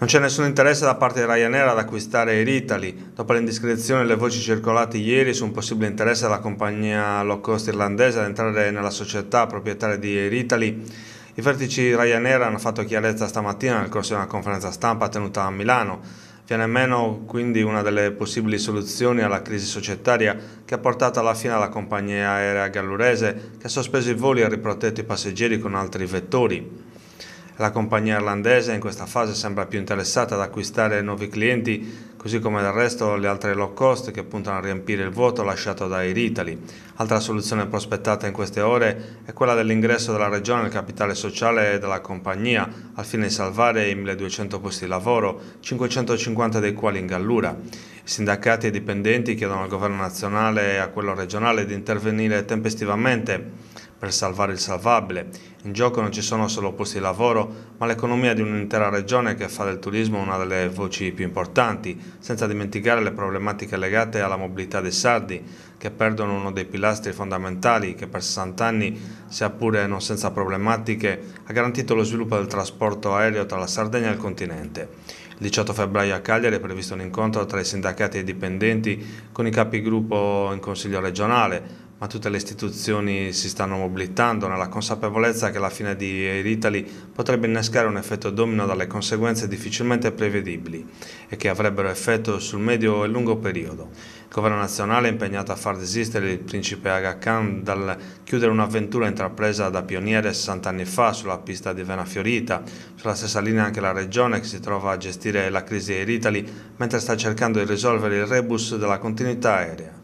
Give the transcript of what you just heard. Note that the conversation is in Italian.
Non c'è nessun interesse da parte di Ryanair ad acquistare Air Italy, dopo le indiscrezioni e le voci circolate ieri su un possibile interesse della compagnia low cost irlandese ad entrare nella società proprietaria di Air Italy. I vertici Ryanair hanno fatto chiarezza stamattina nel corso di una conferenza stampa tenuta a Milano. Viene meno quindi una delle possibili soluzioni alla crisi societaria che ha portato alla fine alla compagnia aerea gallurese che ha sospeso i voli e riprotetto i passeggeri con altri vettori. La compagnia irlandese in questa fase sembra più interessata ad acquistare nuovi clienti, così come del resto le altre low cost che puntano a riempire il vuoto lasciato da Air Italy. Altra soluzione prospettata in queste ore è quella dell'ingresso della regione al capitale sociale della compagnia, al fine di salvare i 1200 posti di lavoro, 550 dei quali in Gallura. I sindacati e i dipendenti chiedono al governo nazionale e a quello regionale di intervenire tempestivamente per salvare il salvabile. In gioco non ci sono solo posti di lavoro, ma l'economia di un'intera regione che fa del turismo una delle voci più importanti, senza dimenticare le problematiche legate alla mobilità dei sardi, che perdono uno dei pilastri fondamentali che per 60 anni, sia pure non senza problematiche, ha garantito lo sviluppo del trasporto aereo tra la Sardegna e il continente. Il 18 febbraio a Cagliari è previsto un incontro tra i sindacati e i dipendenti con i capigruppo in Consiglio regionale ma tutte le istituzioni si stanno mobilitando nella consapevolezza che la fine di Air Italy potrebbe innescare un effetto domino dalle conseguenze difficilmente prevedibili e che avrebbero effetto sul medio e lungo periodo. Il governo nazionale è impegnato a far desistere il principe Aga Khan dal chiudere un'avventura intrapresa da pioniere 60 anni fa sulla pista di Vena Fiorita, sulla stessa linea anche la regione che si trova a gestire la crisi Air Italy mentre sta cercando di risolvere il rebus della continuità aerea.